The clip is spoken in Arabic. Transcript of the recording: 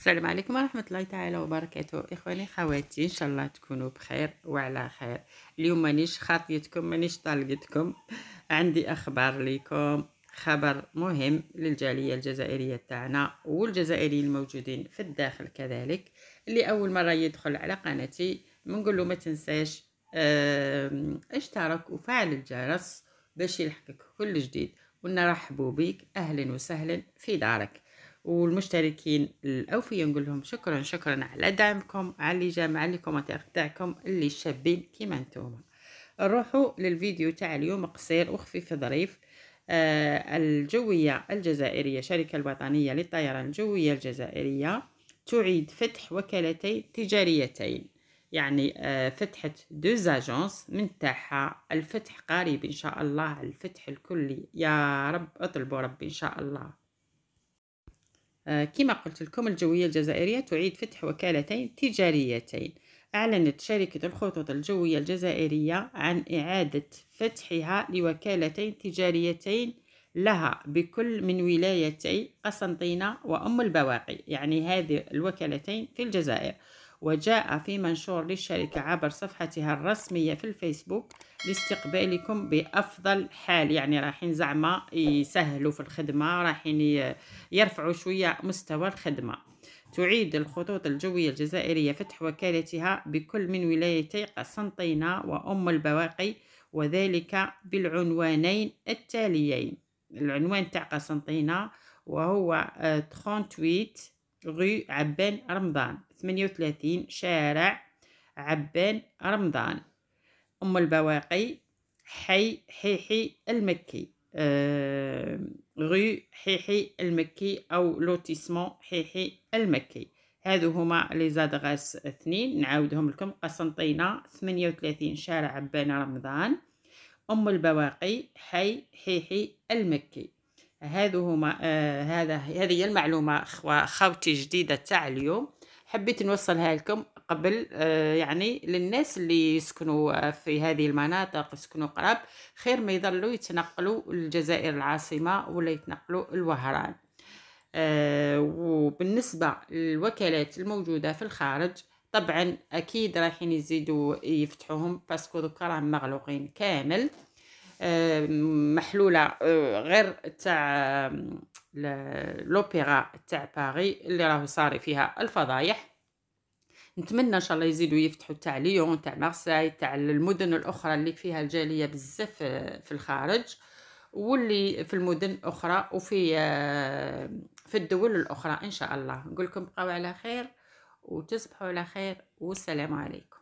السلام عليكم ورحمة الله تعالى وبركاته إخواني خواتي إن شاء الله تكونوا بخير وعلى خير اليوم مانيش خاطيتكم مانيش طالقتكم عندي أخبار ليكم خبر مهم للجالية الجزائرية تاعنا والجزائريين الموجودين في الداخل كذلك اللي أول مرة يدخل على قناتي منقول له ما تنساش اشترك وفعل الجرس باش يلحقك كل جديد ونرحبوا بك أهلا وسهلا في دارك والمشتركين الاوفياء نقول لهم شكرا شكرا على دعمكم على اللي جا مع لي تاعكم اللي شابين كيما نتوما نروحوا للفيديو تاع اليوم قصير وخفيف ظريف آه الجوية الجزائرية الشركة الوطنية للطيران الجوية الجزائرية تعيد فتح وكالتين تجاريتين يعني آه فتحت دو زاجونس من تاعها الفتح قريب ان شاء الله الفتح الكلي يا رب اطلبوا ربي ان شاء الله آه، كما قلت لكم الجوية الجزائرية تعيد فتح وكالتين تجاريتين أعلنت شركة الخطوط الجوية الجزائرية عن إعادة فتحها لوكالتين تجاريتين لها بكل من ولايتي قسنطينة وأم البواقي يعني هذه الوكالتين في الجزائر وجاء في منشور للشركة عبر صفحتها الرسمية في الفيسبوك لاستقبالكم بأفضل حال يعني رايحين زعما يسهلوا في الخدمة رايحين يرفعوا شوية مستوى الخدمة تعيد الخطوط الجوية الجزائرية فتح وكالتها بكل من ولايتي قسنطينة وأم البواقي وذلك بالعنوانين التاليين العنوان تاع قسنطينة وهو 38 آه، غي عبان رمضان ثمانية وثلاثين شارع عبان رمضان أم البواقي حي حيحي المكي آه غي حيحي المكي أو لوتيسمون حيحي المكي هادو هما لي زادغاس اثنين نعاودهم لكم قسنطينة ثمانية وثلاثين شارع عبان رمضان أم البواقي حي حيحي المكي هذا آه، هذا هذه هي المعلومة خوتي جديدة تاع اليوم حبيت نوصلها لكم قبل آه، يعني للناس اللي يسكنوا آه، في هذه المناطق يسكنوا قراب خير ما يظلوا يتنقلوا للجزائر العاصمة ولا يتنقلوا لوهران وبالنسبة للوكالات الموجودة في الخارج طبعا اكيد رايحين يزيدوا يفتحوهم باسكو دوكا راهم مغلوقين كامل محلوله آه، غير تاع لوبيرا تاع باري اللي راهو صاري فيها الفضايح نتمنى ان شاء الله يزيدوا يفتحوا تاع ليون تاع مارساي تاع المدن الاخرى اللي فيها الجاليه بزاف آه، في الخارج واللي في المدن الاخرى وفي آه، في الدول الاخرى ان شاء الله نقول لكم بقاو على خير وتصبحوا على خير والسلام عليكم